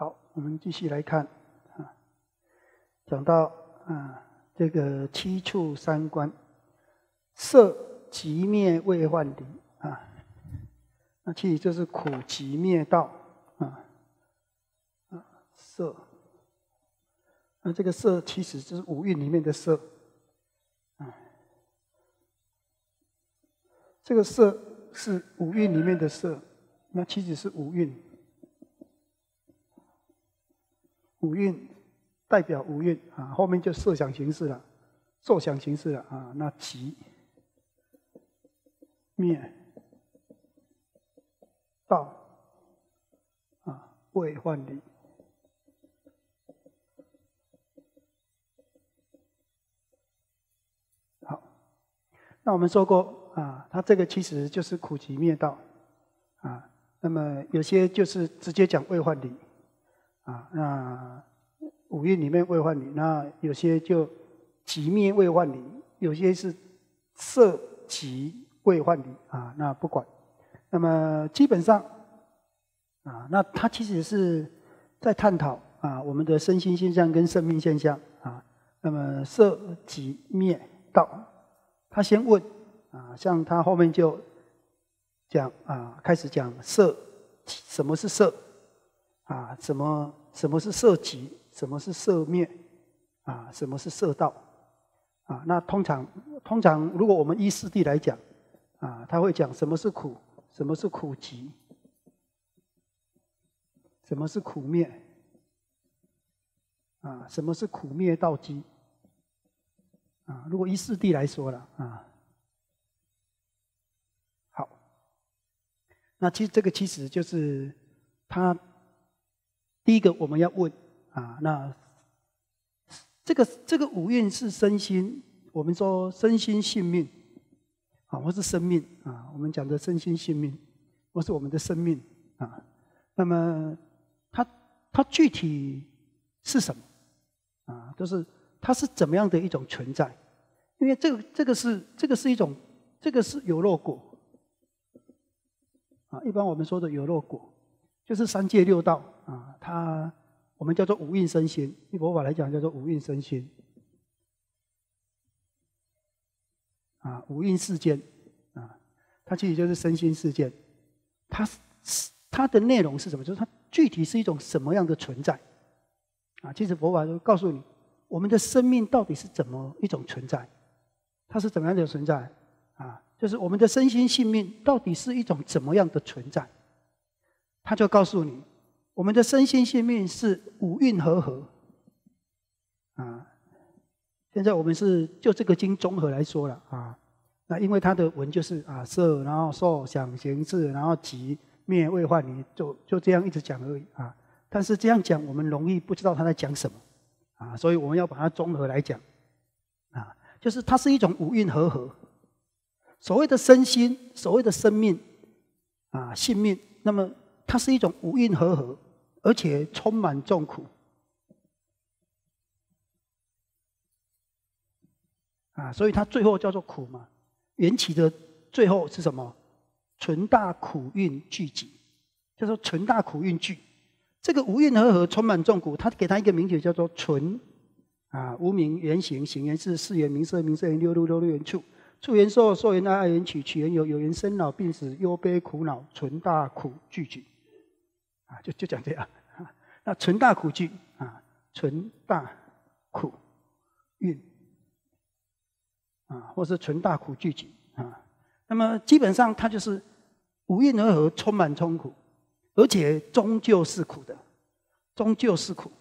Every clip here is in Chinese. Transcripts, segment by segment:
好，我们继续来看，啊，讲到啊，这个七处三观，色即灭未幻离啊，那其实这是苦即灭道啊，啊，色，那这个色其实就是五蕴里面的色，哎，这个色是五蕴里面的色，那其实是五蕴。五蕴代表五蕴啊，后面就色想形式了，受想形式了啊，那即灭道啊，未换离。好，那我们说过啊，它这个其实就是苦集灭道啊，那么有些就是直接讲未换离。啊，那五蕴里面未换离，那有些就极灭未换离，有些是色极未换离，啊，那不管。那么基本上，啊，那他其实是在探讨啊，我们的身心现象跟生命现象啊。那么色极灭道，他先问啊，像他后面就讲啊，开始讲色，什么是色？啊，什么什么是色集，什么是色灭，啊，什么是色道，啊，那通常通常如果我们依四谛来讲，啊，他会讲什么是苦，什么是苦集，什么是苦灭，啊，什么是苦灭道集，啊，如果依四谛来说了，啊，好，那其实这个其实就是他。第一个，我们要问，啊，那这个这个五蕴是身心，我们说身心性命，啊，或是生命啊，我们讲的身心性命，或是我们的生命啊。那么，它它具体是什么？啊，就是它是怎么样的一种存在？因为这个这个是这个是一种这个是有漏果，啊，一般我们说的有漏果，就是三界六道。啊，它我们叫做五蕴身心，以佛法来讲叫做五蕴身心。啊，五蕴世间，啊，它其实就是身心世界，它是它的内容是什么？就是它具体是一种什么样的存在？啊，其实佛法就告诉你，我们的生命到底是怎么一种存在？它是怎么样的存在？啊，就是我们的身心性命到底是一种怎么样的存在？它就告诉你。我们的身心性命是五蕴合合，啊，现在我们是就这个经综合来说了啊。那因为它的文就是啊色，然后受想行识，然后集灭未坏，你就就这样一直讲而已啊。但是这样讲我们容易不知道他在讲什么啊，所以我们要把它综合来讲啊，就是它是一种五蕴合合。所谓的身心，所谓的生命啊性命，那么它是一种五蕴合合。而且充满众苦，啊，所以他最后叫做苦嘛，缘起的最后是什么？存大苦运聚集，叫做存大苦运聚，这个无运和合充满众苦，他给他一个名解叫做存，啊，无名缘行行缘是四缘名色名色六六六六缘处处缘受受缘爱爱缘起起缘有有缘生老病死忧悲苦恼存大苦聚集。啊，就就讲这样。那纯大苦聚啊，纯大苦运啊，或是纯大苦聚集啊。那么基本上，它就是无运而合，充满痛苦，而且终究是苦的，终究是苦，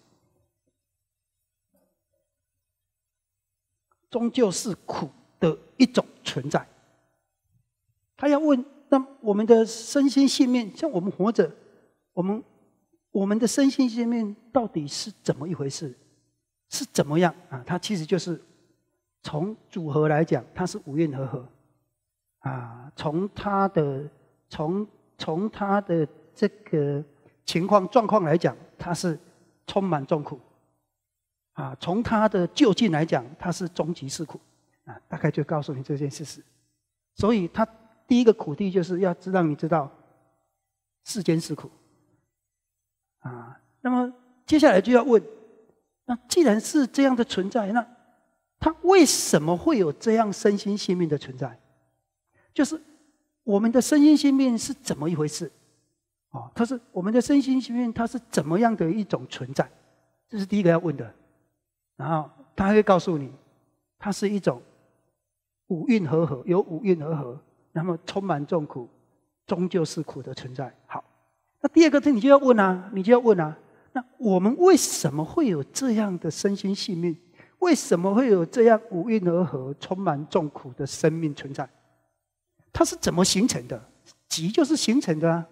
终究是苦的一种存在。他要问，那我们的身心性命，像我们活着。我们我们的身心生命到底是怎么一回事？是怎么样啊？它其实就是从组合来讲，它是五蕴和合啊。从它的从从它的这个情况状况来讲，它是充满众苦啊。从它的就近来讲，它是终极是苦啊。大概就告诉你这件事实。所以它第一个苦地就是要让你知道世间是苦。啊，那么接下来就要问：那既然是这样的存在，那它为什么会有这样身心性命的存在？就是我们的身心性命是怎么一回事？啊，他是我们的身心性命它是怎么样的一种存在？这是第一个要问的。然后他会告诉你，它是一种五蕴和合，有五蕴和合，那么充满众苦，终究是苦的存在。那第二个，你就要问啊，你就要问啊。那我们为什么会有这样的身心性命？为什么会有这样无因而合、充满众苦的生命存在？它是怎么形成的？急就是形成的，啊，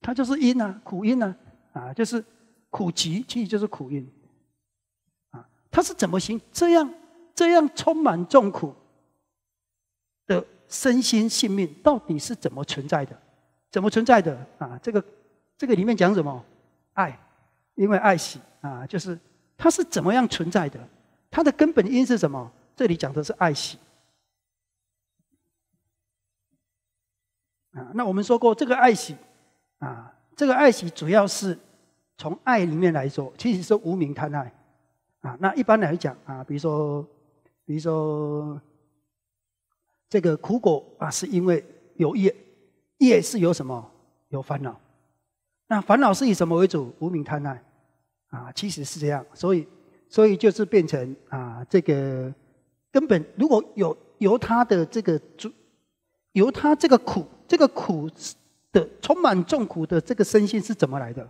它就是因啊，苦因啊，啊，就是苦集，其实就是苦因。啊，它是怎么形？这样这样充满众苦的身心性命，到底是怎么存在的？怎么存在的啊？这个，这个里面讲什么？爱，因为爱喜啊，就是它是怎么样存在的？它的根本因是什么？这里讲的是爱喜啊。那我们说过这个爱喜啊，这个爱喜主要是从爱里面来说，其实是无名贪爱啊。那一般来讲啊，比如说，比如说这个苦果啊，是因为有业。业是有什么？有烦恼。那烦恼是以什么为主？无名贪爱啊，其实是这样。所以，所以就是变成啊，这个根本如果有由他的这个主，由他这个苦，这个苦的充满重苦的这个身心是怎么来的？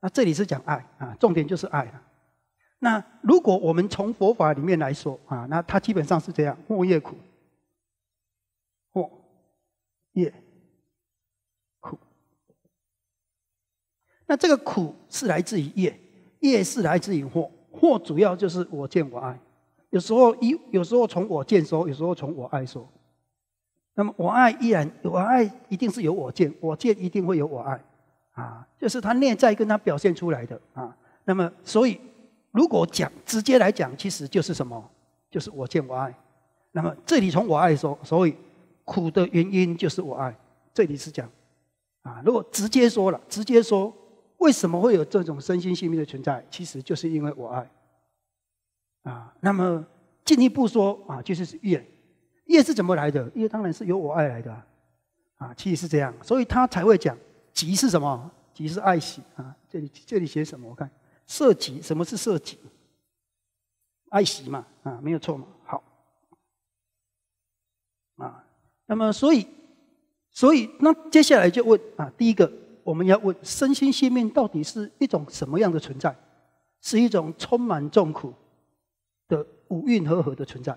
那这里是讲爱啊，重点就是爱。那如果我们从佛法里面来说啊，那他基本上是这样：莫业苦，莫业。那这个苦是来自于业，业是来自于祸，祸主要就是我见我爱，有时候一，有时候从我见说，有时候从我爱说。那么我爱依然，我爱一定是有我见，我见一定会有我爱，啊，就是他内在跟他表现出来的啊。那么所以，如果讲直接来讲，其实就是什么？就是我见我爱。那么这里从我爱说，所以苦的原因就是我爱。这里是讲，啊，如果直接说了，直接说。为什么会有这种身心性命的存在？其实就是因为我爱啊。那么进一步说啊，就是业，业是怎么来的？业当然是由我爱来的啊。其实是这样，所以他才会讲吉是什么？吉是爱喜啊。这里这里写什么？我看色吉，什么是色吉？爱喜嘛啊，没有错嘛。好啊。那么所以所以那接下来就问啊，第一个。我们要问：身心性命到底是一种什么样的存在？是一种充满痛苦的五蕴和合的存在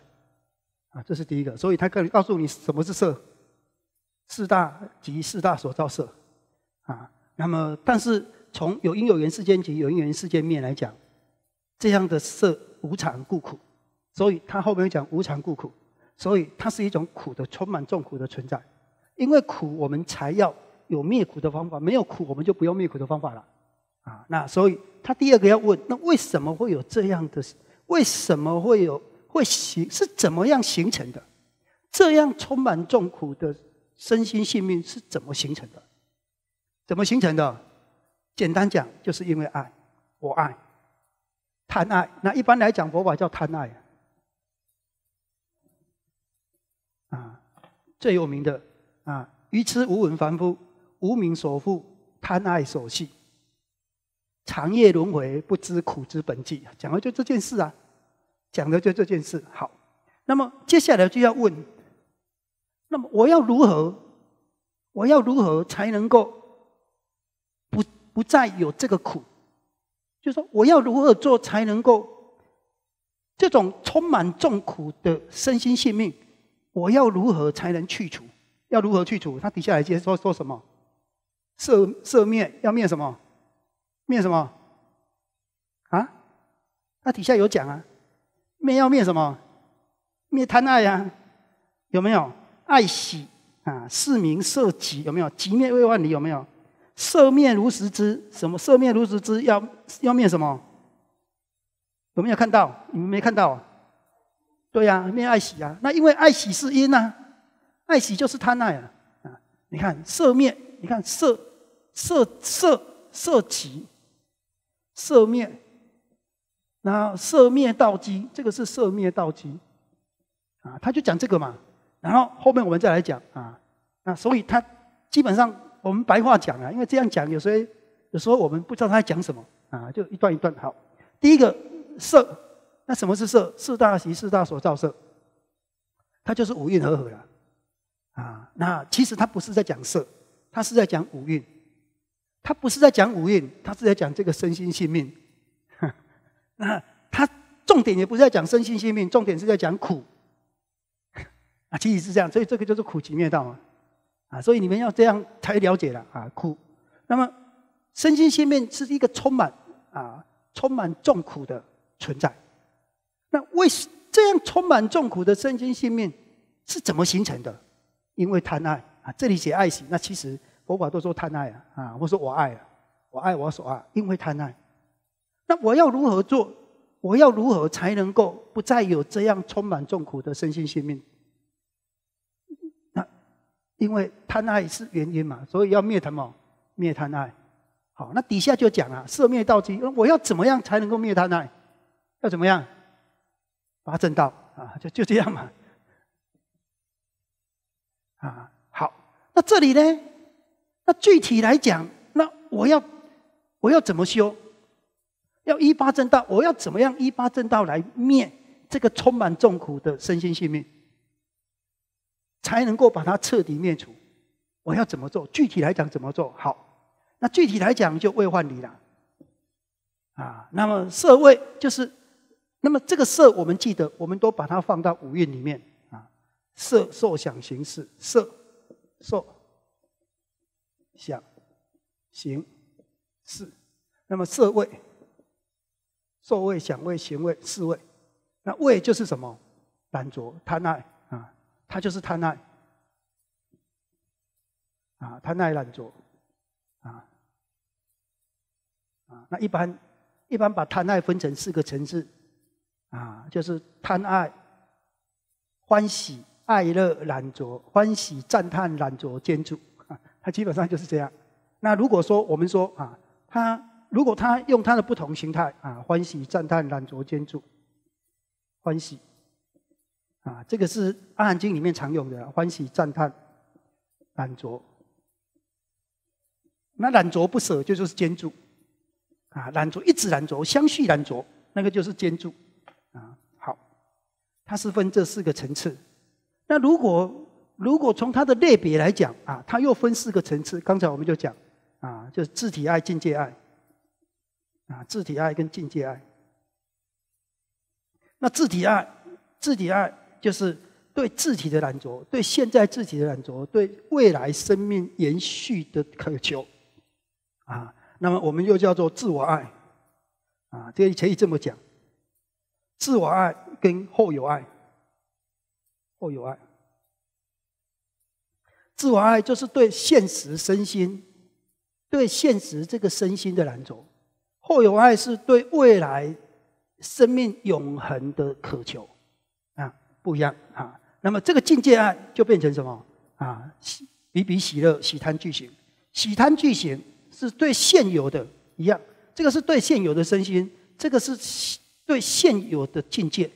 啊！这是第一个。所以他可告诉你什么是色，四大及四大所造色啊。那么，但是从有因有缘世间及有因缘世间面来讲，这样的色无常故苦，所以他后面讲无常故苦，所以它是一种苦的充满痛苦的存在。因为苦，我们才要。有灭苦的方法，没有苦我们就不用灭苦的方法了，啊，那所以他第二个要问，那为什么会有这样的？为什么会有会形是怎么样形成的？这样充满众苦的身心性命是怎么形成的？怎么形成的？简单讲，就是因为爱，我爱，贪爱。那一般来讲，佛法叫贪爱啊，最有名的啊，愚痴无闻凡夫。无名所富，贪爱所系。长夜轮回，不知苦之本际。讲的就这件事啊，讲的就这件事。好，那么接下来就要问，那么我要如何，我要如何才能够不不再有这个苦？就说我要如何做才能够这种充满重苦的身心性命，我要如何才能去除？要如何去除？他底下来接说说什么？色色面要面什么？面什么？啊？它底下有讲啊，面要面什么？面贪爱啊？有没有？爱喜啊？是民色集，有没有？集面未万里，有没有？色面如实之什么？色面如实之要要面什么？有没有看到？你们没看到？对呀，面爱喜啊！那因为爱喜是因呐，爱喜就是贪爱啊！你看色面，你看色。色色色起，色灭，那色灭道基，这个是色灭道基，啊，他就讲这个嘛。然后后面我们再来讲啊，那所以他基本上我们白话讲啊，因为这样讲有时候有时候我们不知道他在讲什么啊，就一段一段好。第一个色，那什么是色？四大习四大所造色，它就是五蕴合合了，啊，那其实他不是在讲色，他是在讲五蕴。他不是在讲五蕴，他是在讲这个身心性命。那他重点也不是在讲身心性命，重点是在讲苦。啊，其实是这样，所以这个就是苦集灭道嘛。啊，所以你们要这样才了解了啊，苦。那么身心性命是一个充满啊，充满重苦的存在。那为什这样充满重苦的身心性命是怎么形成的？因为贪爱啊，这里写爱情，那其实。佛法都说贪爱啊，啊！我说我爱啊，我爱我所爱，因为贪爱。那我要如何做？我要如何才能够不再有这样充满痛苦的身心性命？那因为贪爱是原因嘛，所以要灭他嘛，灭贪爱。好，那底下就讲啊，色灭道迹。我要怎么样才能够灭贪爱？要怎么样？八正道啊，就就这样嘛。啊，好，那这里呢？那具体来讲，那我要我要怎么修？要一八正道，我要怎么样一八正道来灭这个充满痛苦的身心性命，才能够把它彻底灭除？我要怎么做？具体来讲怎么做好？那具体来讲就未换离了啊。那么色味就是，那么这个色我们记得，我们都把它放到五蕴里面啊。色受想行识，色受。想、行、思，那么色味、受味、想味、行味、思味，那味就是什么？懒惰、贪爱啊，他就是贪爱啊，贪爱、懒惰啊啊。那一般一般把贪爱分成四个层次啊，就是贪爱、欢喜、爱乐、懒惰，欢喜、赞叹、懒惰坚主。它基本上就是这样。那如果说我们说啊，他如果他用他的不同形态啊，欢喜、赞叹、懒着、兼住，欢喜啊，这个是阿含经里面常用的欢喜、赞叹、懒着。那懒着不舍，就就是兼住啊，懒着一直懒着，相续懒着，那个就是兼住啊。好，它是分这四个层次。那如果如果从它的类别来讲啊，它又分四个层次。刚才我们就讲啊，就是自体爱、境界爱啊，自体爱跟境界爱。那自体爱，自体爱就是对自体的懒着，对现在自己的懒着，对未来生命延续的渴求啊。那么我们又叫做自我爱啊，这可以这么讲：自我爱跟后有爱，后有爱。自我爱就是对现实身心，对现实这个身心的满足；后有爱是对未来生命永恒的渴求，啊，不一样啊。那么这个境界爱就变成什么啊？喜比比喜乐，喜贪具行，喜贪具行是对现有的，一样。这个是对现有的身心，这个是对现有的境界，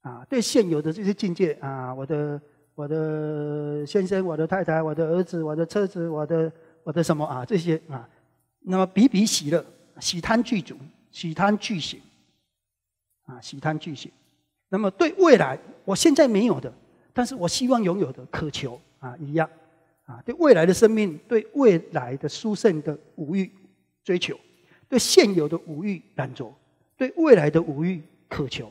啊，对现有的这些境界啊，我的。我的先生，我的太太，我的儿子，我的车子，我的我的什么啊？这些啊，那么比比喜乐，喜贪具足，喜贪具行，啊，喜贪具行。那么对未来，我现在没有的，但是我希望拥有的渴求啊一样啊。对未来的生命，对未来的殊胜的无欲追求，对现有的无欲懒着，对未来的无欲渴求，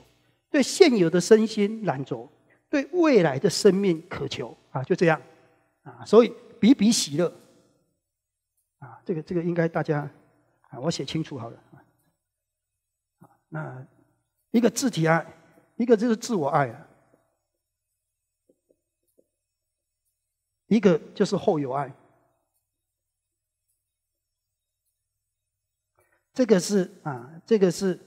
对现有的身心懒着。对未来的生命渴求啊，就这样啊，所以比比喜乐啊，这个这个应该大家啊，我写清楚好了啊，那一个自体爱，一个就是自我爱啊，一个就是后有爱，这个是啊，这个是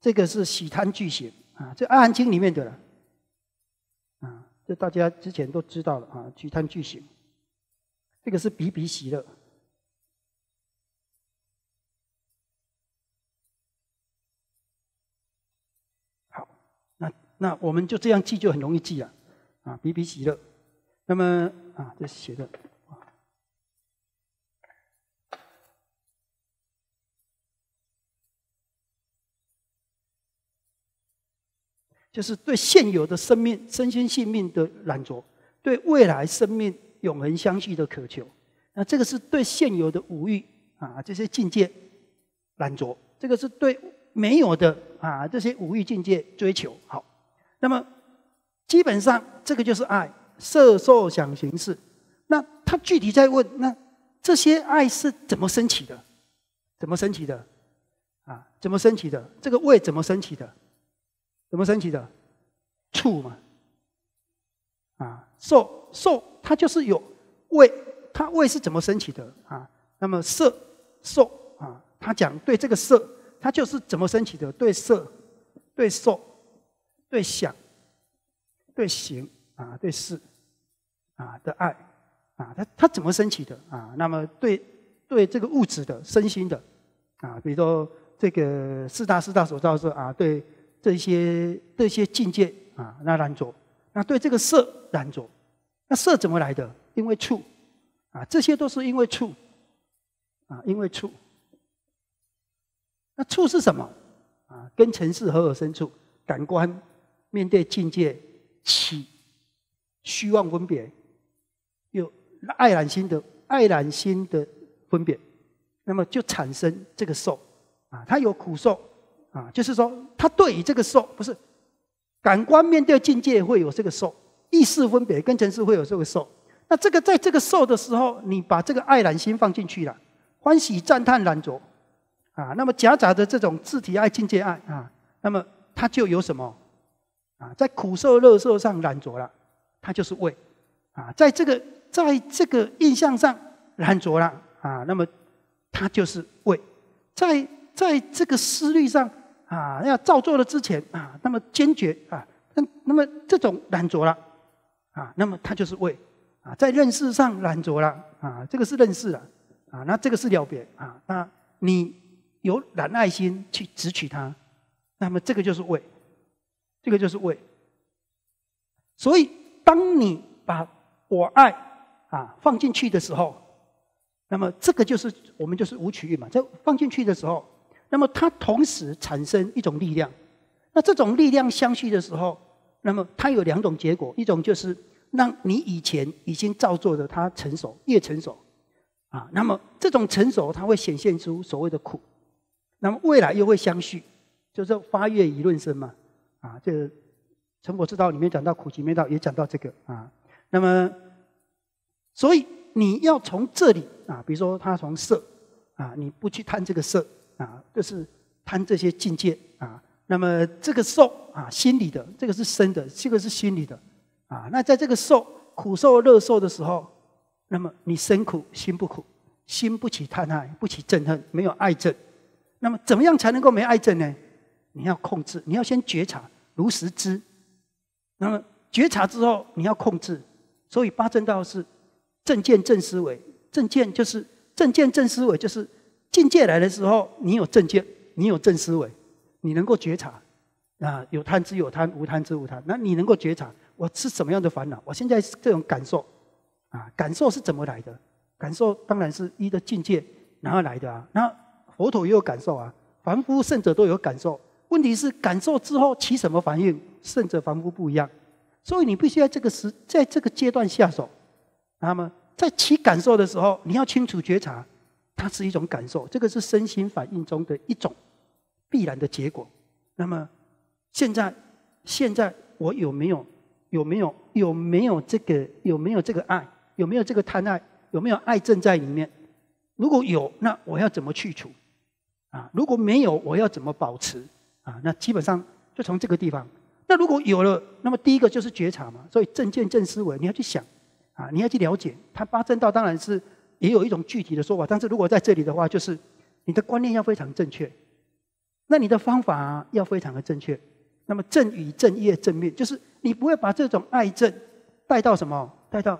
这个是喜贪俱喜啊，这阿含经里面的。这大家之前都知道了啊，句贪句型，这个是比比喜乐，好，那那我们就这样记就很容易记了，啊，比比喜乐，那么啊，这写的就是对现有的生命、身心性命的懒着，对未来生命永恒相续的渴求，那这个是对现有的五欲啊这些境界懒着，这个是对没有的啊这些五欲境界追求。好，那么基本上这个就是爱、色、受、想、行、识。那他具体在问，那这些爱是怎么升起的？怎么升起的？啊，怎么升起的？这个味怎么升起的？怎么升起的？触嘛，啊，受受，它就是有胃，它胃是怎么升起的啊？那么色受啊，他讲对这个色，它就是怎么升起的？对色、对受、对想、对行啊、对事啊的爱啊，他他怎么升起的啊？那么对对这个物质的身心的啊，比如说这个四大四大所造是啊对。这些这些境界啊，那染着，那对这个色染着，那色怎么来的？因为触，啊，这些都是因为触，啊，因为触，那触是什么？啊，跟尘世合而生处，感官面对境界起虚妄分别，有爱染心的爱染心的分别，那么就产生这个受，啊，它有苦受。啊，就是说，他对于这个受不是感官面对境界会有这个受，意识分别跟尘世会有这个受。那这个在这个受的时候，你把这个爱染心放进去了，欢喜赞叹染着啊，那么夹杂着这种自体爱境界爱啊，那么它就有什么啊，在苦受乐受上染着了，它就是味啊，在这个在这个印象上染着了啊，那么它就是味，在在这个思虑上。啊，要照做了之前啊，那么坚决啊，那那么这种懒惰了啊，那么他就是胃啊，在认识上懒惰了啊，这个是认识了啊，那这个是了别啊，那你有懒爱心去直取它，那么这个就是胃，这个就是胃。所以，当你把我爱啊放进去的时候，那么这个就是我们就是无取欲嘛，在放进去的时候。那么它同时产生一种力量，那这种力量相续的时候，那么它有两种结果，一种就是让你以前已经造作的它成熟，越成熟，啊，那么这种成熟它会显现出所谓的苦，那么未来又会相续，就是发愿以论生嘛，啊，这个《成佛之道里面讲到苦集灭道，也讲到这个啊，那么所以你要从这里啊，比如说他从色啊，你不去贪这个色。啊，就是贪这些境界啊。那么这个受啊，心理的这个是生的，这个是心理的啊。那在这个受苦受乐受的时候，那么你生苦心不苦，心不起贪爱，不起憎恨，没有爱憎。那么怎么样才能够没爱憎呢？你要控制，你要先觉察，如实知。那么觉察之后，你要控制。所以八正道是正见正思维，正见就是正见正思维就是。境界来的时候，你有正见，你有正思维，你能够觉察啊，有贪之有贪，无贪之无贪，那你能够觉察，我是什么样的烦恼？我现在是这种感受啊，感受是怎么来的？感受当然是一的境界然后来的啊？那佛陀也有感受啊，凡夫圣者都有感受。问题是感受之后起什么反应？圣者凡夫不一样，所以你必须在这个时在这个阶段下手。那么在起感受的时候，你要清楚觉察。它是一种感受，这个是身心反应中的一种必然的结果。那么，现在现在我有没有有没有有没有这个有没有这个爱有没有这个贪爱有没有爱正在里面？如果有，那我要怎么去除？啊，如果没有，我要怎么保持？啊，那基本上就从这个地方。那如果有了，那么第一个就是觉察嘛，所以正见正思维，你要去想啊，你要去了解。他八正道当然是。也有一种具体的说法，但是如果在这里的话，就是你的观念要非常正确，那你的方法要非常的正确。那么正与正业正面，就是你不会把这种爱正带到什么，带到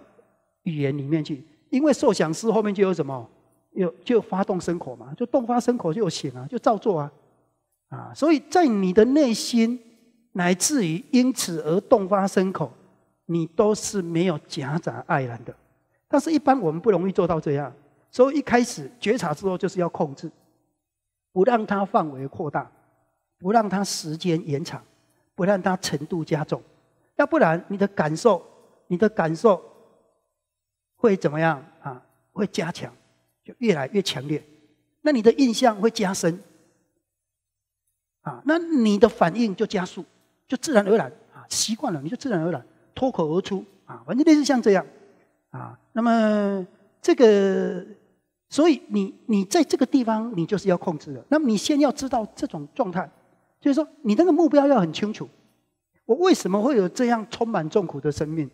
语言里面去。因为受想思后面就有什么，有就发动生口嘛，就动发生口就行啊，就照做啊，啊，所以在你的内心乃至于因此而动发生口，你都是没有夹杂爱染的。但是，一般我们不容易做到这样，所以一开始觉察之后，就是要控制，不让它范围扩大，不让它时间延长，不让它程度加重，要不然你的感受，你的感受会怎么样啊？会加强，就越来越强烈，那你的印象会加深啊，那你的反应就加速，就自然而然啊，习惯了你就自然而然脱口而出啊，反正类似像这样。啊，那么这个，所以你你在这个地方，你就是要控制的。那么你先要知道这种状态，就是说你那个目标要很清楚。我为什么会有这样充满痛苦的生命？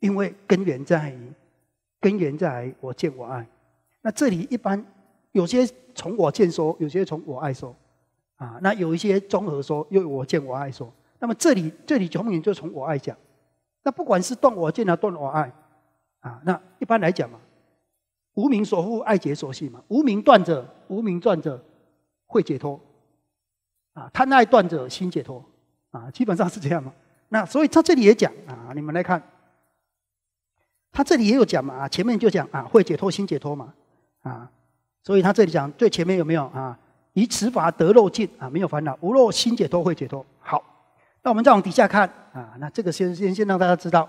因为根源在于，根源在我见我爱。那这里一般有些从我见说，有些从我爱说，啊，那有一些综合说，又我见我爱说。那么这里这里永远就从我爱讲。那不管是断我见啊，断我爱。啊，那一般来讲嘛，无名所缚，爱解所系嘛。无名断者，无名断者会解脱。啊，贪爱断者心解脱。啊，基本上是这样嘛。那所以他这里也讲啊，你们来看，他这里也有讲嘛。前面就讲啊，会解脱，心解脱嘛。啊，所以他这里讲最前面有没有啊？以此法得肉尽啊，没有烦恼，无肉心解脱，会解脱。好，那我们再往底下看啊，那这个先先先让大家知道。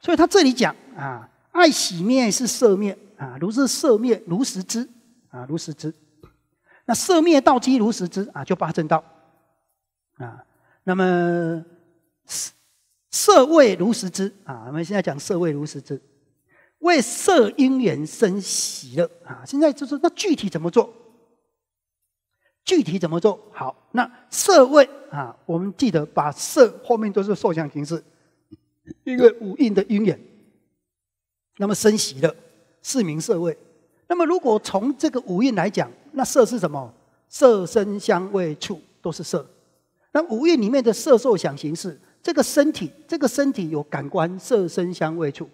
所以他这里讲啊。爱喜灭是色灭啊，如是色灭如实知啊，如实知。那色灭道基如实知啊，就八正道啊。那么色色味如实知啊，我们现在讲色味如实知，为色因缘生喜乐啊。现在就是那具体怎么做？具体怎么做好？那色味啊，我们记得把色后面都是受想行识因为五蕴的因缘。那么生喜乐，四名色味。那么如果从这个五蕴来讲，那色是什么？色身香味触都是色。那五蕴里面的色受想行识，这个身体，这个身体有感官，色身香味触，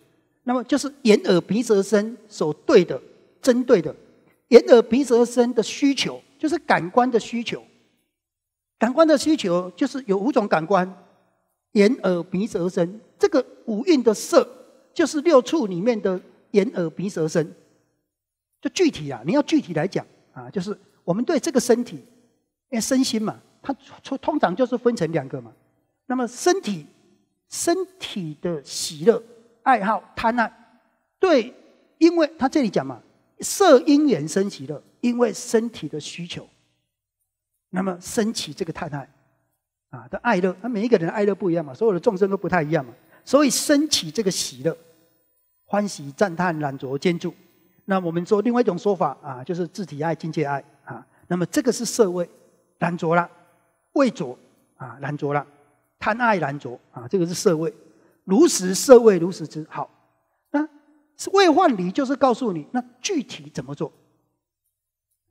那么就是眼耳鼻舌身所对的、针对的，眼耳鼻舌身的需求，就是感官的需求。感官的需求就是有五种感官，眼耳鼻舌身。这个五蕴的色。就是六处里面的眼、耳、鼻、舌、身，就具体啊！你要具体来讲啊，就是我们对这个身体，哎，身心嘛，它通通常就是分成两个嘛。那么身体，身体的喜乐、爱好、贪爱，对，因为他这里讲嘛，色因缘生喜乐，因为身体的需求，那么升起这个贪爱啊，的爱乐，那每一个人的爱乐不一样嘛，所有的众生都不太一样嘛。所以升起这个喜乐、欢喜、赞叹、懒着、建筑。那我们说另外一种说法啊，就是自体爱、境界爱啊。那么这个是色味，懒着啦，味着啊，懒着啦，贪爱懒着啊，这个是色味。如实色味如实知好，那未换离就是告诉你，那具体怎么做？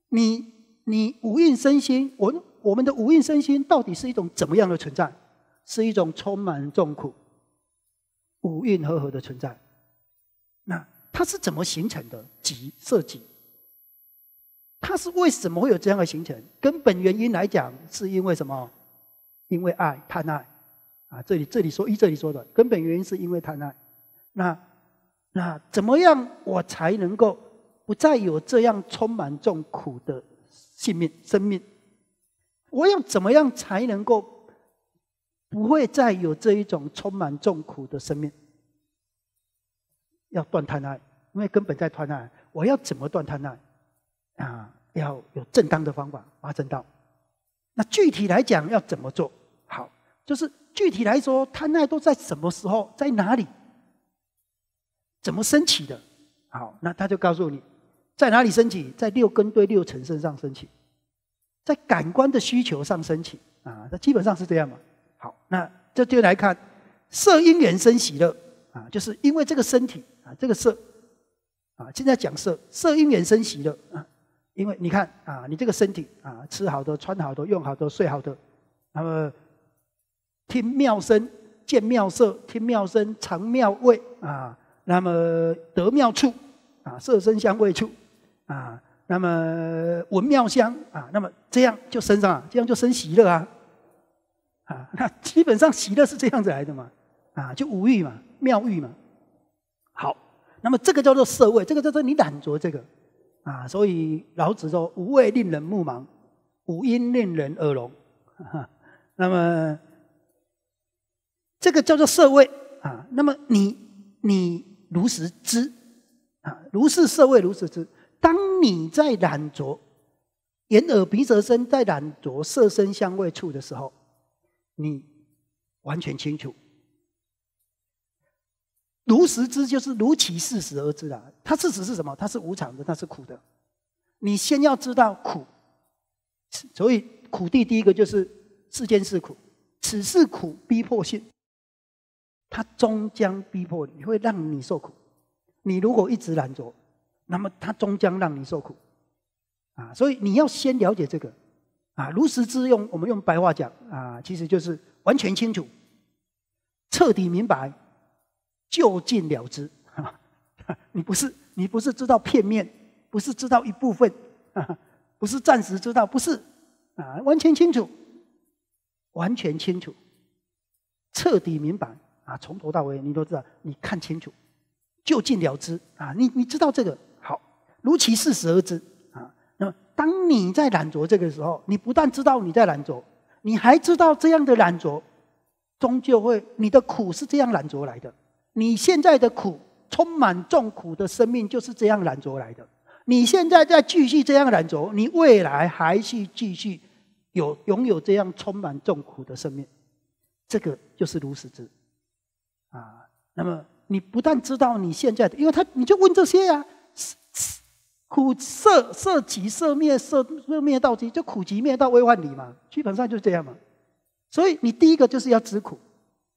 你你五蕴身心，我我们的五蕴身心到底是一种怎么样的存在？是一种充满痛苦。五蕴合合的存在，那它是怎么形成的？即色即，它是为什么会有这样的形成？根本原因来讲，是因为什么？因为爱，贪爱啊！这里这里说，依这里说的根本原因是因为贪爱。那那怎么样，我才能够不再有这样充满众苦的性命生命？我要怎么样才能够？不会再有这一种充满痛苦的生命，要断贪爱，因为根本在贪爱。我要怎么断贪爱？啊，要有正当的方法，八正道。那具体来讲要怎么做？好，就是具体来说，贪爱都在什么时候，在哪里，怎么升起的？好，那他就告诉你，在哪里升起，在六根对六尘身上升起，在感官的需求上升起啊，那基本上是这样嘛。好，那这就来看，色因缘生喜乐啊，就是因为这个身体啊，这个色啊，现在讲色，色因缘生喜乐啊，因为你看啊，你这个身体啊，吃好多，穿好多，用好多，睡好多，那么听妙声，见妙色，听妙声，尝妙味啊，那么得妙处啊，色身香味处啊，那么闻妙香啊，那么这样就生上啊，这样就生喜乐啊。啊，那基本上喜乐是这样子来的嘛，啊，就五欲嘛，妙欲嘛。好，那么这个叫做色味，这个叫做你懒着这个，啊，所以老子说：无味令人目盲，无音令人耳聋。那么这个叫做色味啊，那么你你如实知啊，如是色味如实知。当你在懒着眼、耳、鼻、舌、身，在染着色、身香、味、触的时候。你完全清楚，如实知就是如其事实而知啊。它事实是什么？它是无常的，它是苦的。你先要知道苦，所以苦地第一个就是世间是苦，此是苦，逼迫性。它终将逼迫你，会让你受苦。你如果一直拦着，那么它终将让你受苦。啊，所以你要先了解这个。啊，如实之用，我们用白话讲啊，其实就是完全清楚、彻底明白，就近了之。你不是你不是知道片面，不是知道一部分，不是暂时知道，不是啊，完全清楚，完全清楚，彻底明白啊，从头到尾你都知道，你看清楚，就近了之啊，你你知道这个好，如其事实而知。那么，当你在懒着这个时候，你不但知道你在懒着，你还知道这样的懒着，终究会你的苦是这样懒着来的。你现在的苦，充满痛苦的生命就是这样懒着来的。你现在在继续这样懒着，你未来还是继续有拥有这样充满痛苦的生命。这个就是如实之啊。那么，你不但知道你现在的，因为他你就问这些呀。苦、色、色极色灭、色色灭道极，就苦极灭道为万里嘛，基本上就是这样嘛。所以你第一个就是要止苦。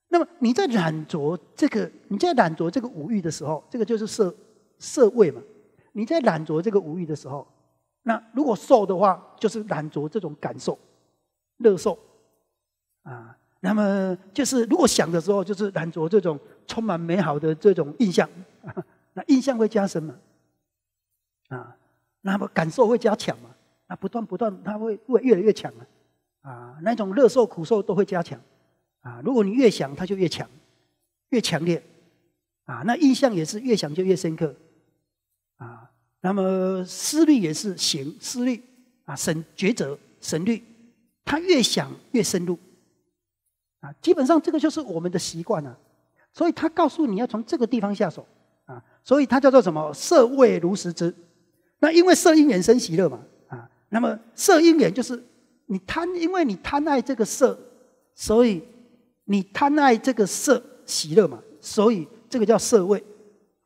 那么你在染着这个，你在染着这个五欲的时候，这个就是色色味嘛。你在染着这个五欲的时候，那如果受的话，就是染着这种感受，乐受啊。那么就是如果想的时候，就是染着这种充满美好的这种印象。那印象会加深嘛。啊，那么感受会加强嘛？那不断不断，它会会越来越强嘛？啊，那种乐受苦受都会加强，啊，如果你越想，它就越强，越强烈，啊，那印象也是越想就越深刻，啊，那么思虑也是行思虑，啊，神抉择神虑，它越想越深入，啊，基本上这个就是我们的习惯啊，所以他告诉你要从这个地方下手，啊，所以它叫做什么？色味如实之，那因为色因缘生喜乐嘛，啊，那么色因缘就是你贪，因为你贪爱这个色，所以你贪爱这个色喜乐嘛，所以这个叫色味。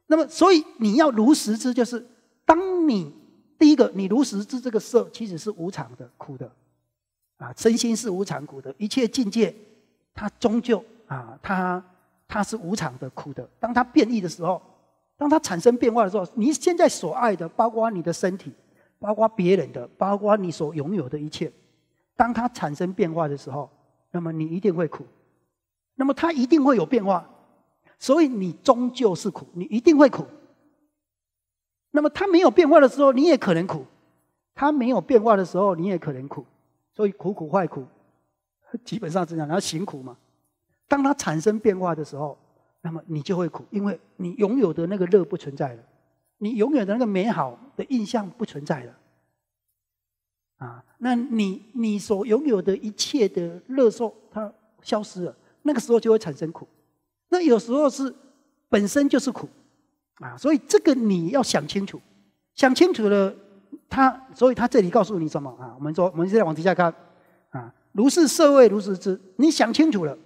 那么，所以你要如实知，就是当你第一个，你如实知这个色其实是无常的、苦的，啊，身心是无常苦的，一切境界它终究啊，它它是无常的、苦的。当它变异的时候。当它产生变化的时候，你现在所爱的，包括你的身体，包括别人的，包括你所拥有的一切，当它产生变化的时候，那么你一定会苦，那么它一定会有变化，所以你终究是苦，你一定会苦。那么它没有变化的时候，你也可能苦；它没有变化的时候，你也可能苦。所以苦苦坏苦，基本上是这样，然后行苦嘛。当它产生变化的时候。那么你就会苦，因为你拥有的那个乐不存在了，你永远的那个美好的印象不存在了，啊，那你你所拥有的一切的乐受它消失了，那个时候就会产生苦。那有时候是本身就是苦，啊，所以这个你要想清楚，想清楚了，他所以他这里告诉你什么啊？我们说我们现在往底下看，啊，如是色味如是知，你想清楚了，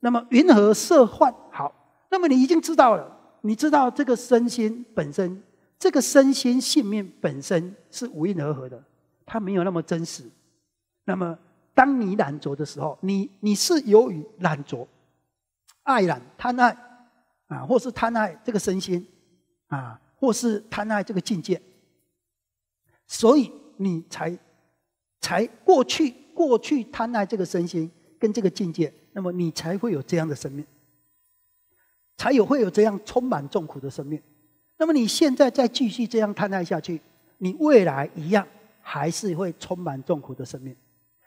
那么云何色幻？好。那么你已经知道了，你知道这个身心本身，这个身心性命本身是无因而合的，它没有那么真实。那么当你懒惰的时候，你你是由于懒惰、爱懒、贪爱啊，或是贪爱这个身心啊，或是贪爱这个境界，所以你才才过去过去贪爱这个身心跟这个境界，那么你才会有这样的生命。才有会有这样充满痛苦的生命，那么你现在再继续这样探讨下去，你未来一样还是会充满痛苦的生命，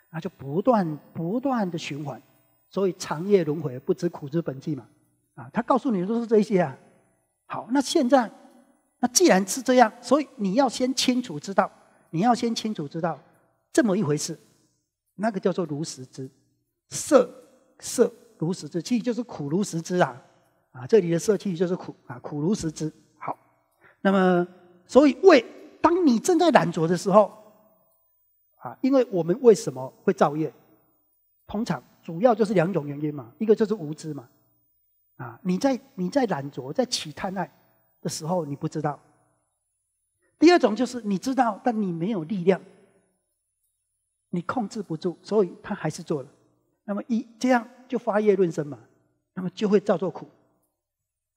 那就不断不断的循环，所以长夜轮回不知苦之本际嘛。啊，他告诉你的都是这些啊。好，那现在那既然是这样，所以你要先清楚知道，你要先清楚知道这么一回事，那个叫做如实知，色色如实知，其实就是苦如实知啊。啊，这里的色气就是苦啊，苦如实之。好。那么，所以为当你正在懒浊的时候，啊，因为我们为什么会造业？通常主要就是两种原因嘛，一个就是无知嘛，啊，你在你在懒浊在起贪爱的时候，你不知道。第二种就是你知道，但你没有力量，你控制不住，所以他还是做了。那么一这样就发业论生嘛，那么就会造作苦。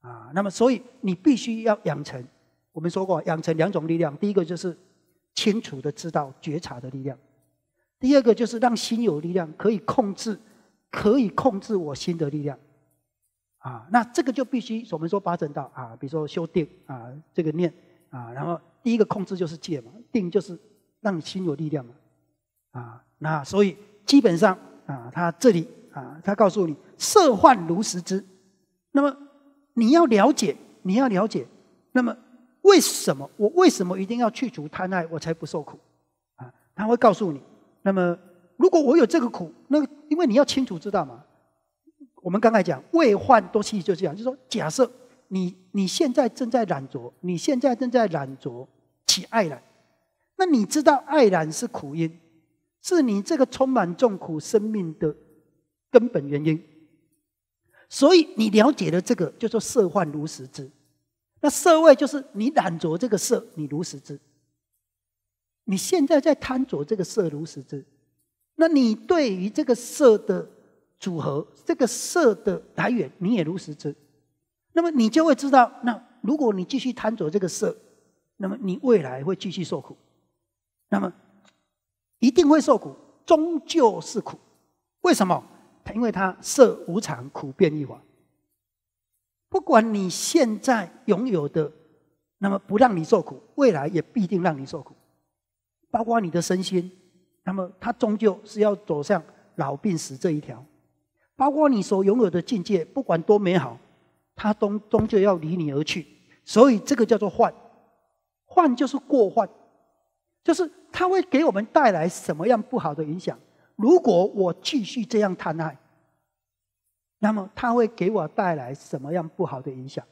啊，那么所以你必须要养成，我们说过养成两种力量，第一个就是清楚的知道觉察的力量，第二个就是让心有力量可以控制，可以控制我心的力量，啊，那这个就必须我们说八正道啊，比如说修定啊，这个念啊，然后第一个控制就是戒嘛，定就是让你心有力量嘛，啊，那所以基本上啊，他这里啊，他告诉你色幻如实知，那么。你要了解，你要了解，那么为什么我为什么一定要去除贪爱，我才不受苦？啊，他会告诉你。那么如果我有这个苦，那因为你要清楚知道嘛，我们刚才讲未患多起，就这样，就说假设你你现在正在染着，你现在正在染着起爱染，那你知道爱染是苦因，是你这个充满重苦生命的根本原因。所以你了解了这个，就说色幻如实知。那色味就是你染着这个色，你如实知。你现在在贪着这个色如实知，那你对于这个色的组合、这个色的来源，你也如实知。那么你就会知道，那如果你继续贪着这个色，那么你未来会继续受苦，那么一定会受苦，终究是苦。为什么？因为它色无常、苦、变一法，不管你现在拥有的，那么不让你受苦，未来也必定让你受苦，包括你的身心，那么它终究是要走向老、病、死这一条。包括你所拥有的境界，不管多美好，它终终究要离你而去。所以这个叫做患，患就是过患，就是它会给我们带来什么样不好的影响。如果我继续这样贪爱，那么他会给我带来什么样不好的影响？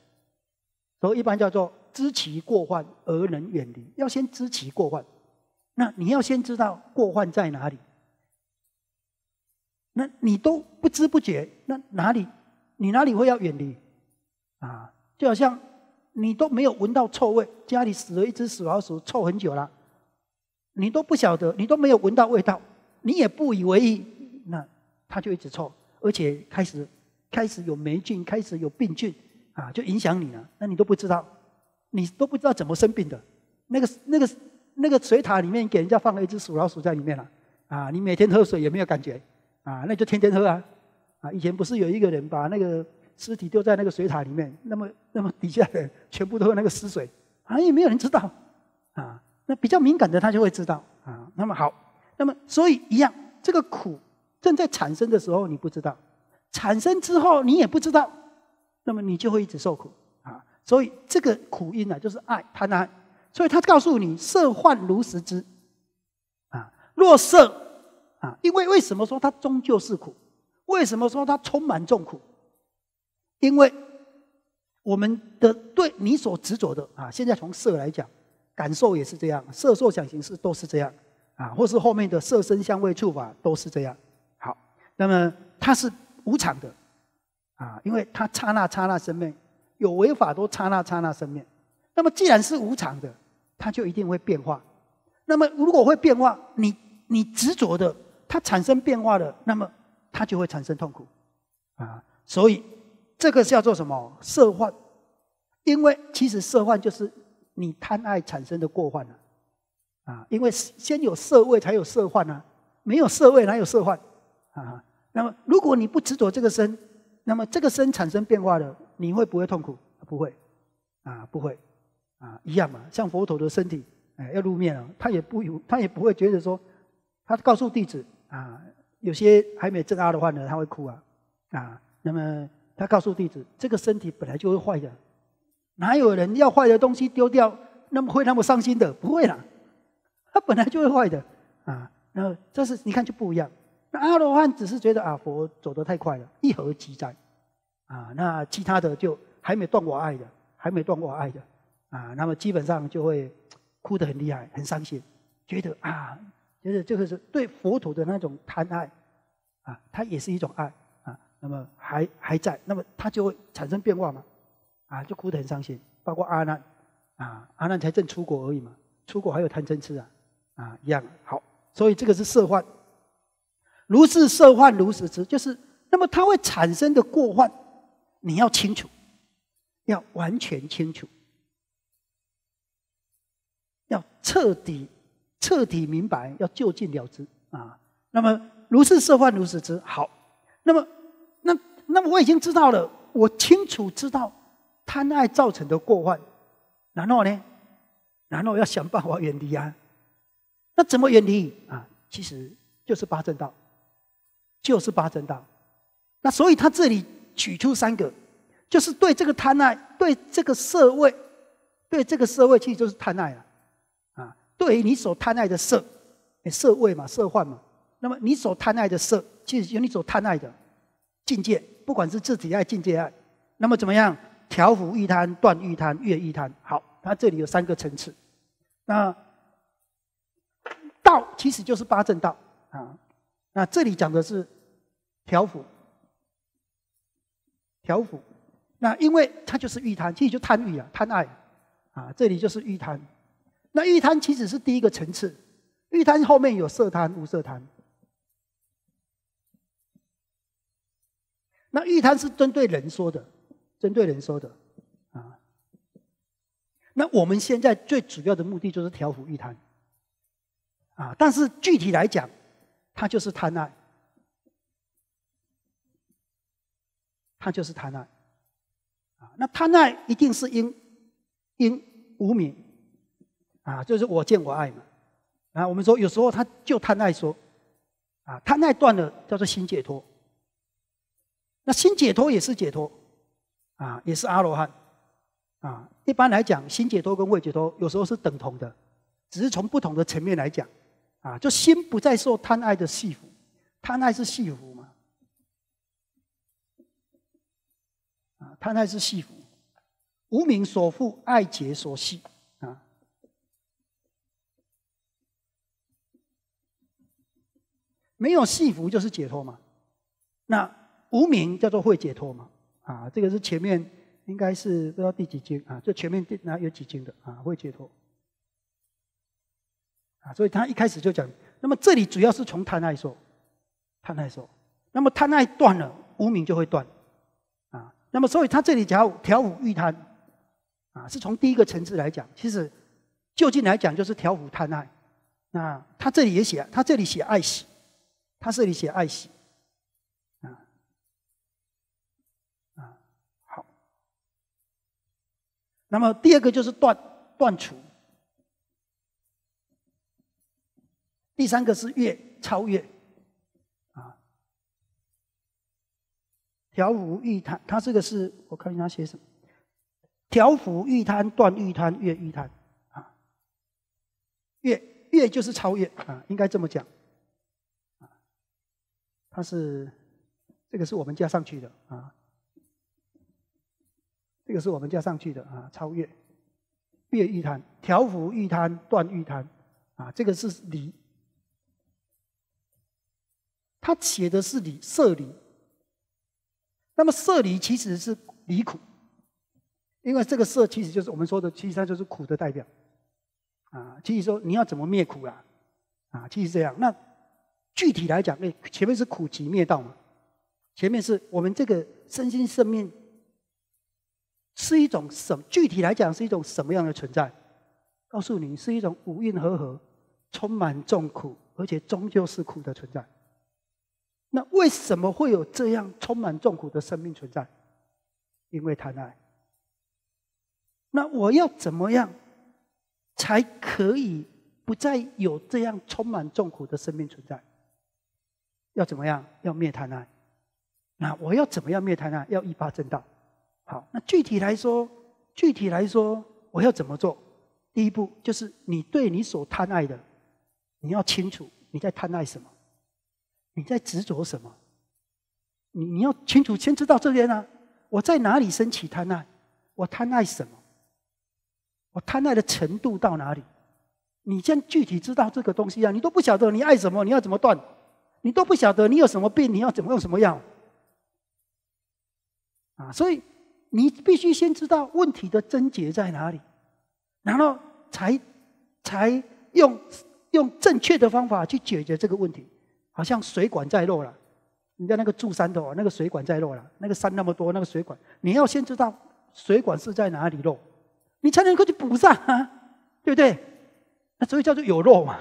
所以一般叫做知其过患而能远离，要先知其过患。那你要先知道过患在哪里？那你都不知不觉，那哪里你哪里会要远离啊？就好像你都没有闻到臭味，家里死了一只死老鼠，臭很久了，你都不晓得，你都没有闻到味道。你也不以为意，那他就一直臭，而且开始开始有霉菌，开始有病菌，啊，就影响你了。那你都不知道，你都不知道怎么生病的。那个那个那个水塔里面给人家放了一只鼠老鼠在里面了，啊，你每天喝水也没有感觉，啊，那就天天喝啊。啊，以前不是有一个人把那个尸体丢在那个水塔里面，那么那么底下的全部都是那个尸水，啊，也没有人知道，啊，那比较敏感的他就会知道，啊，那么好。那么，所以一样，这个苦正在产生的时候你不知道，产生之后你也不知道，那么你就会一直受苦啊。所以这个苦因呢，就是爱贪爱，所以他告诉你“色幻如实之啊，若色啊，因为为什么说它终究是苦？为什么说它充满重苦？因为我们的对你所执着的啊，现在从色来讲，感受也是这样，色受想行识都是这样。啊，或是后面的色身相位触法都是这样。好，那么它是无常的啊，因为它刹那刹那生灭，有为法都刹那刹那生灭。那么既然是无常的，它就一定会变化。那么如果会变化，你你执着的，它产生变化了，那么它就会产生痛苦啊。所以这个是做什么？色幻，因为其实色幻就是你贪爱产生的过患了。啊，因为先有色味才有色幻啊，没有色味哪有色幻？啊，那么如果你不执着这个身，那么这个身产生变化了，你会不会痛苦？不会，啊，不会，啊，一样嘛。像佛陀的身体，哎，要露面了，他也不有，他也不会觉得说，他告诉弟子啊，有些还没正阿的话呢，他会哭啊，啊，那么他告诉弟子，这个身体本来就会坏的，哪有人要坏的东西丢掉那么会那么伤心的？不会啦。他本来就会坏的啊，那这是你看就不一样。那阿罗汉只是觉得啊，佛走得太快了，一合即哉！啊，那其他的就还没断我爱的，还没断我爱的，啊，那么基本上就会哭得很厉害，很伤心，觉得啊，就是这个是对佛陀的那种贪爱，啊，它也是一种爱啊，那么还还在，那么它就会产生变化嘛，啊，就哭得很伤心。包括阿难啊，阿难才正出国而已嘛，出国还有贪嗔痴啊。啊，一样好，所以这个是色幻，如是色幻如是之，就是那么它会产生的过患，你要清楚，要完全清楚，要彻底彻底明白，要就近了之啊。那么如是色幻如是之好，那么那那么我已经知道了，我清楚知道贪爱造成的过患，然后呢，然后要想办法远离啊。那怎么远离啊？其实就是八正道，就是八正道。那所以他这里取出三个，就是对这个贪爱，对这个色会，对这个色会其实就是贪爱了。啊，对于你所贪爱的色，色味嘛，色幻嘛。那么你所贪爱的色，其实有你所贪爱的境界，不管是自体爱、境界爱。那么怎么样？调伏欲贪，断欲贪，越欲贪。好，他这里有三个层次。那。道其实就是八正道啊，那这里讲的是调伏，调伏，那因为它就是欲贪，其实就贪欲啊，贪爱啊，这里就是欲贪。那欲贪其实是第一个层次，欲贪后面有色贪、无色贪。那欲贪是针对人说的，针对人说的啊。那我们现在最主要的目的就是调伏欲贪。啊，但是具体来讲，他就是贪爱，他就是贪爱，啊，那贪爱一定是因，因无名，啊，就是我见我爱嘛，啊，我们说有时候他就贪爱说，啊，贪爱断了叫做心解脱，那心解脱也是解脱，啊，也是阿罗汉，啊，一般来讲心解脱跟未解脱有时候是等同的，只是从不同的层面来讲。啊，就心不再受贪爱的束服，贪爱是束服嘛？啊，贪爱是束服，无名所缚，爱结所系啊。没有束服就是解脱嘛？那无名叫做会解脱嘛？啊，这个是前面应该是不知道第几经啊，这前面那有几经的啊，会解脱。啊，所以他一开始就讲，那么这里主要是从贪爱说，贪爱说，那么贪爱断了，无名就会断，啊，那么所以他这里讲调五欲贪，啊，是从第一个层次来讲，其实就近来讲就是调五贪爱，那他这里也写，他这里写爱惜，他这里写爱惜，啊，啊，好，那么第二个就是断断除。第三个是越超越，啊，调幅玉滩，它这个是我看它写什么，调幅玉滩，断玉滩，越玉滩，啊，越越就是超越啊，应该这么讲，啊，它是这个是我们加上去的啊，这个是我们加上去的啊，超越，越玉滩，调幅玉滩，断玉滩，啊，这个是离。他写的是离舍离，那么舍离其实是离苦，因为这个舍其实就是我们说的，其实它就是苦的代表啊。其实说你要怎么灭苦啊？啊，其实这样。那具体来讲，哎，前面是苦集灭道嘛，前面是我们这个身心生命是一种什？具体来讲是一种什么样的存在？告诉你，是一种五蕴和合，充满众苦，而且终究是苦的存在。那为什么会有这样充满痛苦的生命存在？因为贪爱。那我要怎么样才可以不再有这样充满痛苦的生命存在？要怎么样？要灭贪爱。那我要怎么样灭贪爱？要一八正道。好，那具体来说，具体来说，我要怎么做？第一步就是你对你所贪爱的，你要清楚你在贪爱什么。你在执着什么？你你要清楚先知道这边啊！我在哪里升起贪爱？我贪爱什么？我贪爱的程度到哪里？你先具体知道这个东西啊！你都不晓得你爱什么，你要怎么断？你都不晓得你有什么病，你要怎么用什么药？啊！所以你必须先知道问题的症结在哪里，然后才才用用正确的方法去解决这个问题。好像水管在漏了，你在那个住山头那个水管在漏了，那个山那么多，那个水管，你要先知道水管是在哪里漏，你才能够去补上啊，对不对？那所以叫做有漏嘛，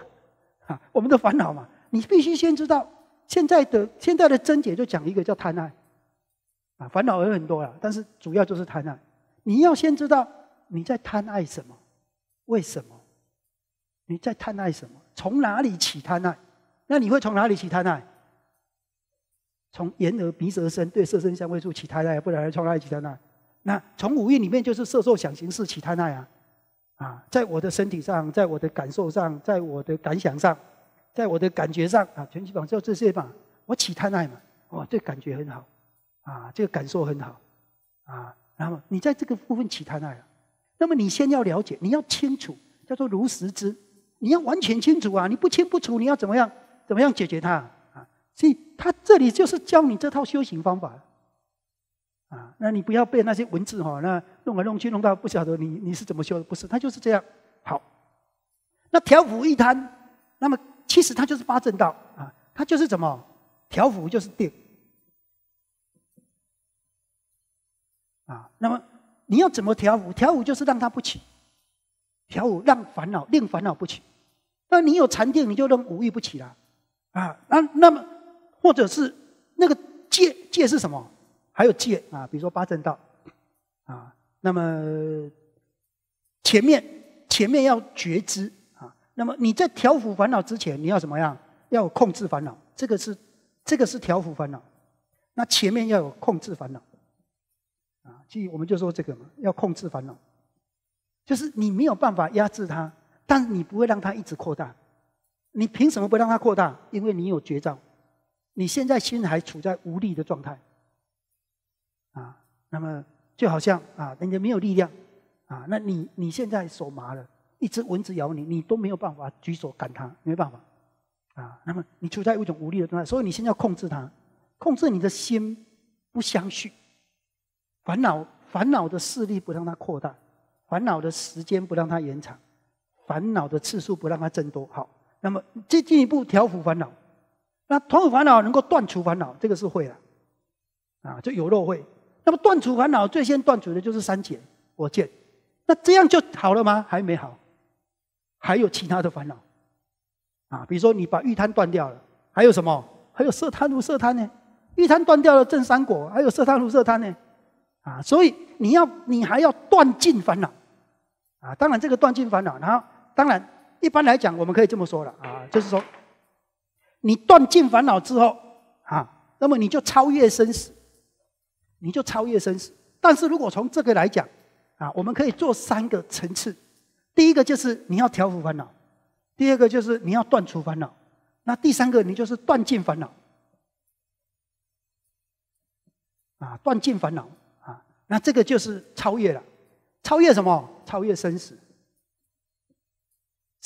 啊，我们的烦恼嘛，你必须先知道现在的现在的真解就讲一个叫贪爱，啊，烦恼有很多了，但是主要就是贪爱，你要先知道你在贪爱什么，为什么？你在贪爱什么？从哪里起贪爱？那你会从哪里起贪爱？从眼、耳、鼻、舌、身，对色、身香、味、触起贪爱，不然从哪里起贪爱？那从五蕴里面就是色、受、想、行、识起贪爱啊！啊，在我的身体上，在我的感受上，在我的感想上，在我的感觉上啊，全息网叫这些嘛，我起贪爱嘛？哇，这感觉很好，啊，这个感受很好，啊，然后你在这个部分起贪爱，那么你先要了解，你要清楚，叫做如实知，你要完全清楚啊！你不清不楚，你要怎么样？怎么样解决它啊？所以他这里就是教你这套修行方法，啊，那你不要背那些文字哈，那弄来弄去弄到不晓得你你是怎么修的，不是？他就是这样。好，那调伏一摊，那么其实他就是八正道啊，他就是怎么调伏就是定，啊，那么你要怎么调伏？调伏就是让它不起，调伏让烦恼令烦恼不起，那你有禅定你就让无欲不起了。啊，那那么，或者是那个戒戒是什么？还有戒啊，比如说八正道，啊，那么前面前面要觉知啊。那么你在调伏烦恼之前，你要怎么样？要控制烦恼，这个是这个是调伏烦恼。那前面要有控制烦恼，啊，即我们就说这个嘛，要控制烦恼，就是你没有办法压制它，但你不会让它一直扩大。你凭什么不让它扩大？因为你有绝招。你现在心还处在无力的状态，啊，那么就好像啊，人家没有力量，啊，那你你现在手麻了，一只蚊子咬你，你都没有办法举手赶它，没办法，啊，那么你处在一种无力的状态，所以你现在控制它，控制你的心不相续，烦恼烦恼的势力不让它扩大，烦恼的时间不让它延长，烦恼的次数不让它增多，好。那么进进一步调伏烦恼，那团伏烦恼能够断除烦恼，这个是会了，啊，就有漏会。那么断除烦恼，最先断除的就是三减我见，那这样就好了吗？还没好，还有其他的烦恼，啊，比如说你把欲贪断掉了，还有什么？还有色贪如色贪呢？欲贪断掉了正三果，还有色贪如色贪呢？啊，所以你要你还要断尽烦恼，啊，当然这个断尽烦恼，然后当然。一般来讲，我们可以这么说了啊，就是说，你断尽烦恼之后啊，那么你就超越生死，你就超越生死。但是如果从这个来讲啊，我们可以做三个层次：第一个就是你要调伏烦恼；第二个就是你要断除烦恼；那第三个你就是断尽烦恼。啊，断尽烦恼啊，那这个就是超越了，超越什么？超越生死。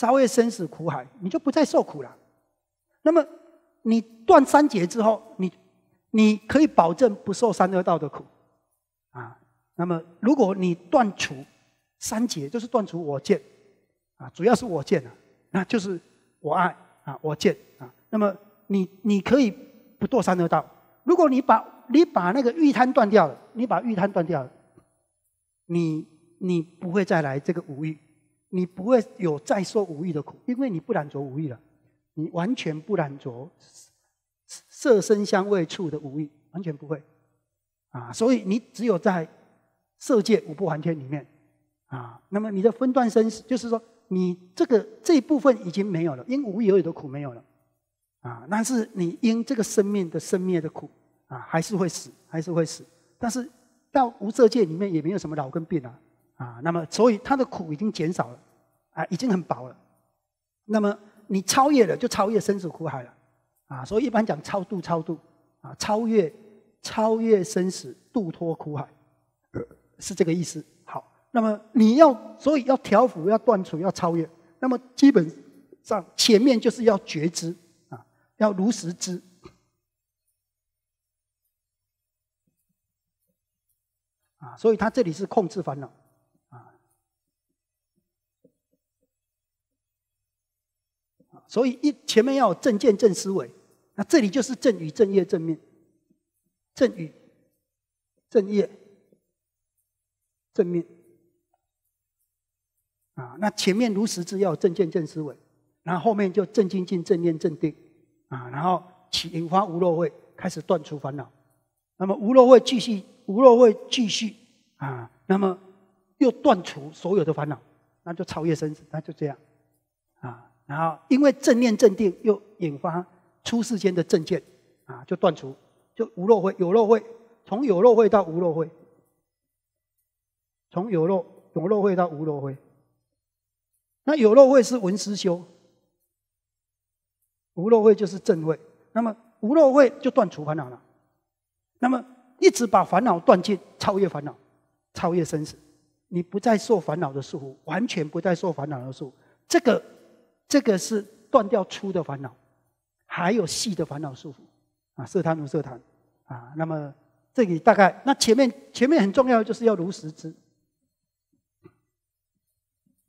超越生死苦海，你就不再受苦了。那么，你断三劫之后，你你可以保证不受三恶道的苦啊。那么，如果你断除三劫，就是断除我见啊，主要是我见啊，那就是我爱啊，我见啊。那么，你你可以不堕三恶道。如果你把你把那个欲贪断掉了，你把欲贪断掉了，你你不会再来这个五欲。你不会有再受无欲的苦，因为你不染着无欲了，你完全不染着色身香味触的无欲，完全不会。啊，所以你只有在色界五不还天里面，啊，那么你的分段死，就是说，你这个这一部分已经没有了，因无有有的苦没有了，啊，但是你因这个生命的生灭的苦，啊，还是会死，还是会死。但是到无色界里面也没有什么老跟病啊。啊，那么所以他的苦已经减少了，啊，已经很薄了。那么你超越了，就超越生死苦海了，啊，所以一般讲超度、超度，啊，超越、超越生死，度脱苦海，是这个意思。好，那么你要，所以要调伏、要断除、要超越。那么基本上前面就是要觉知，啊，要如实知。啊，所以他这里是控制烦恼。所以一前面要有正见正思维，那这里就是正与正业正面，正与正业正面啊。那前面如实之要正见正思维，然后后面就正精进正念正定啊，然后起引发无漏慧，开始断除烦恼。那么无漏慧继续，无漏慧继续啊，那么又断除所有的烦恼，那就超越生死，那就这样啊。然后，因为正念正定又引发出世间的正见，啊，就断除，就无漏慧，有漏慧，从有漏慧到无漏慧，从有漏有漏慧到无漏慧。那有漏慧是文思修，无漏慧就是正慧。那么无漏慧就断除烦恼了。那么一直把烦恼断尽，超越烦恼，超越生死，你不再受烦恼的束缚，完全不再受烦恼的束缚。这个。这个是断掉粗的烦恼，还有细的烦恼束缚，啊，色贪如色贪，啊，那么这里大概那前面前面很重要的就是要如实知，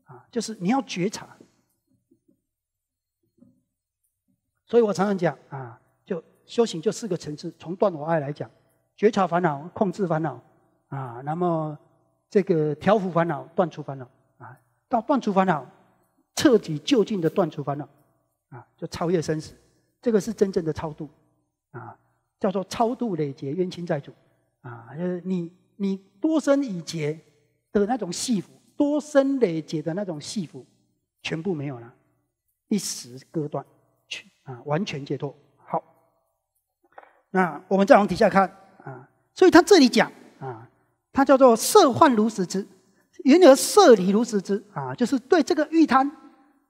啊，就是你要觉察。所以我常常讲啊，就修行就四个层次，从断我爱来讲，觉察烦恼，控制烦恼，啊，那么这个调伏烦恼，断除烦恼，啊，到断除烦恼。彻底就近的断除烦恼，啊，就超越生死，这个是真正的超度，啊，叫做超度累劫冤亲债主，啊，就是你你多生已结的那种系缚，多生累劫的那种系缚，全部没有了，一时割断去啊，完全解脱。好，那我们再往底下看啊，所以他这里讲啊，他叫做色幻如死之，云而色离如死之啊，就是对这个欲贪。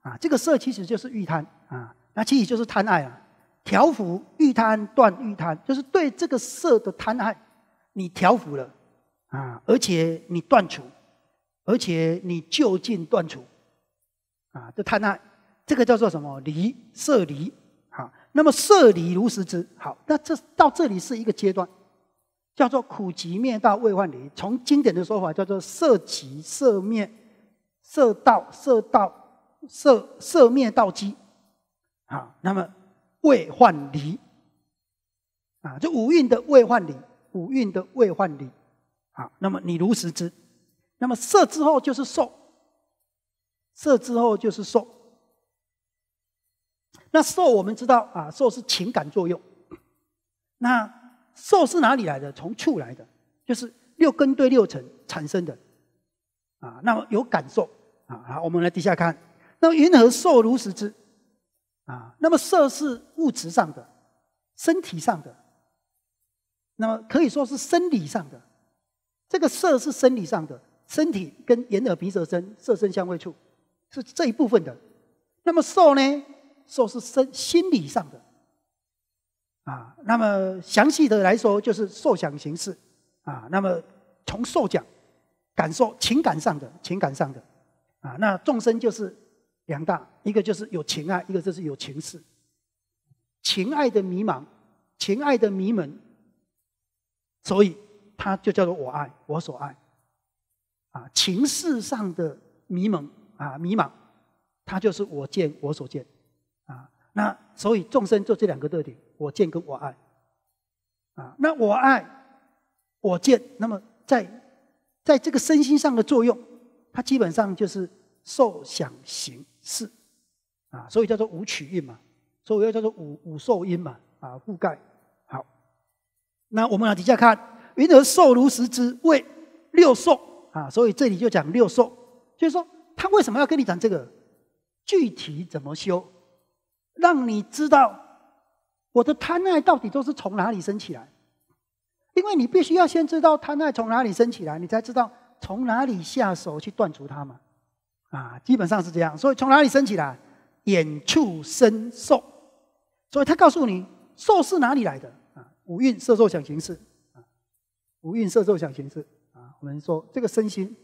啊，这个色其实就是欲贪啊，那其实就是贪爱啊。调伏欲贪，断欲贪，就是对这个色的贪爱，你调伏了啊，而且你断除，而且你就近断除啊，这贪爱，这个叫做什么离色离啊？那么色离如实之好，那这到这里是一个阶段，叫做苦集灭道未患离。从经典的说法叫做色集色灭色道色道。色色灭道基，啊，那么未幻离，啊，这五蕴的未幻离，五蕴的未幻离，啊，那么你如实知，那么色之后就是受，色之后就是受，那受我们知道啊，受是情感作用，那受是哪里来的？从处来的，就是六根对六尘产生的，啊，那么有感受，啊，好，我们来底下看。那么，云何受如此之啊？那么，色是物质上的、身体上的，那么可以说是生理上的。这个色是生理上的，身体跟眼、耳、鼻、舌、身、色身相位处是这一部分的。那么，受呢？受是身心理上的啊。那么，详细的来说就是受想行识啊。那么，从受讲，感受情感上的、情感上的啊。那众生就是。两大，一个就是有情爱，一个就是有情事。情爱的迷茫，情爱的迷蒙，所以它就叫做我爱我所爱。啊，情事上的迷蒙啊，迷茫，它就是我见我所见。啊，那所以众生就这两个特点，我见跟我爱。啊，那我爱我见，那么在在这个身心上的作用，它基本上就是受想行。是啊，所以叫做五取运嘛，所以又叫做五五受蕴嘛，啊，覆盖好。那我们来底下看，云何受如食之味六受啊？所以这里就讲六受，就是说他为什么要跟你讲这个？具体怎么修，让你知道我的贪爱到底都是从哪里升起来？因为你必须要先知道贪爱从哪里升起来，你才知道从哪里下手去断除它嘛。啊，基本上是这样，所以从哪里升起来？眼触生受，所以他告诉你，受是哪里来的？啊，五蕴色受想行识。啊，五蕴色受想行识。啊，我们说这个身心。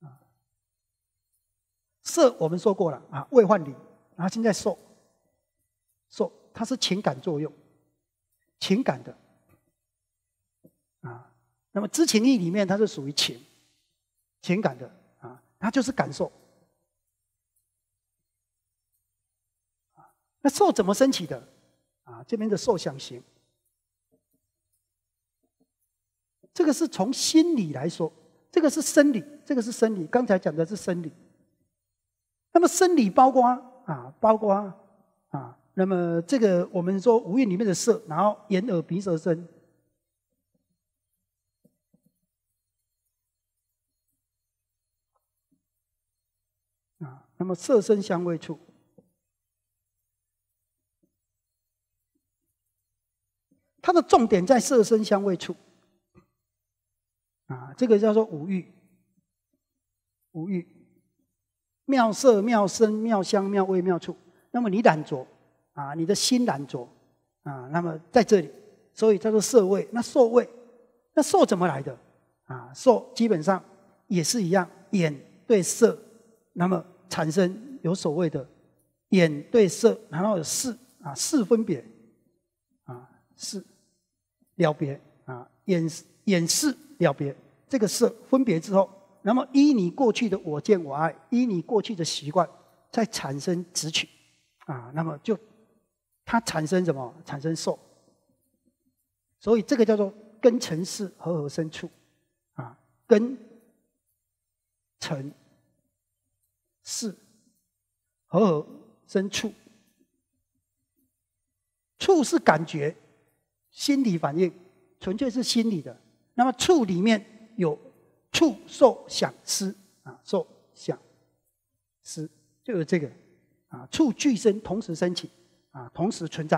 啊，色我们说过了，啊，未幻理，然后现在受，受它是情感作用，情感的。啊，那么知情意里面它是属于情，情感的。它就是感受，啊，那受怎么升起的？啊，这边的受想行，这个是从心理来说，这个是生理，这个是生理，刚才讲的是生理。那么生理包括啊，包括啊，那么这个我们说五蕴里面的色，然后眼、耳、鼻、舌、身。那么色身香味触，它的重点在色身香味处，啊，这个叫做无欲。无欲，妙色妙声妙香妙味妙处。那么你染着啊，你的心染着啊，那么在这里，所以叫做色味。那受味，那受怎么来的啊？受基本上也是一样，眼对色，那么产生有所谓的眼对色，然后有视啊，视分别啊，视了别啊，眼眼视了别，这个色分别之后，那么依你过去的我见我爱，依你过去的习惯，再产生直取啊，那么就它产生什么？产生受。所以这个叫做根尘世合合生处啊，根尘。是，和生触，触是感觉，心理反应，纯粹是心理的。那么触里面有触受想思啊，受想思就有这个啊，触俱生同时升起啊，同时存在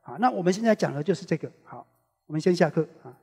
啊。那我们现在讲的就是这个。好，我们先下课啊。